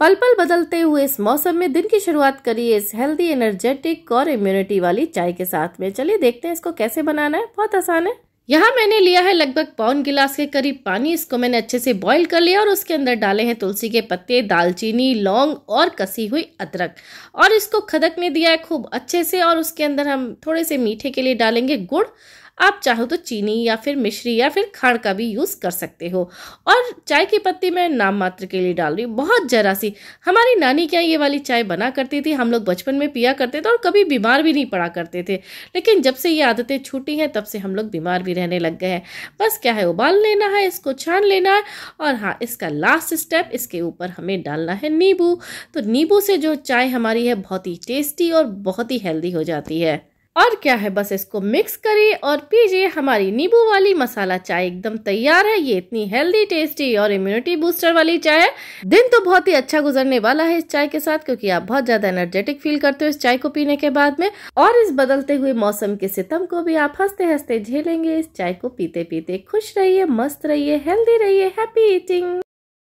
पल पल बदलते हुए इस मौसम में दिन की शुरुआत करिए इस हेल्दी एनर्जेटिक और इम्यूनिटी वाली चाय के साथ में चलिए देखते हैं इसको कैसे बनाना है बहुत आसान है यहाँ मैंने लिया है लगभग पौन गिलास के करीब पानी इसको मैंने अच्छे से बॉईल कर लिया और उसके अंदर डाले हैं तुलसी के पत्ते दालचीनी लौंग और कसी हुई अदरक और इसको खदकने दिया है खूब अच्छे से और उसके अंदर हम थोड़े से मीठे के लिए डालेंगे गुड़ आप चाहो तो चीनी या फिर मिश्री या फिर खाण का भी यूज़ कर सकते हो और चाय की पत्ती मैं नाम मात्र के लिए डाल रही हूँ बहुत जरा सी हमारी नानी क्या ये वाली चाय बना करती थी हम लोग बचपन में पिया करते थे और कभी बीमार भी नहीं पड़ा करते थे लेकिन जब से ये आदतें छूटी हैं तब से हम लोग बीमार भी रहने लग गए हैं बस क्या है उबाल लेना है इसको छान लेना है और हाँ इसका लास्ट स्टेप इसके ऊपर हमें डालना है नींबू तो नींबू से जो चाय हमारी है बहुत ही टेस्टी और बहुत ही हेल्दी हो जाती है और क्या है बस इसको मिक्स करें और पीजिए हमारी नींबू वाली मसाला चाय एकदम तैयार है ये इतनी हेल्दी टेस्टी और इम्यूनिटी बूस्टर वाली चाय है दिन तो बहुत ही अच्छा गुजरने वाला है इस चाय के साथ क्योंकि आप बहुत ज्यादा एनर्जेटिक फील करते हो इस चाय को पीने के बाद में और इस बदलते हुए मौसम के सितम को भी आप हंसते हंसते झेलेंगे इस चाय को पीते पीते खुश रहिए मस्त रहिए हेल्दी रहिए हैप्पी ईटिंग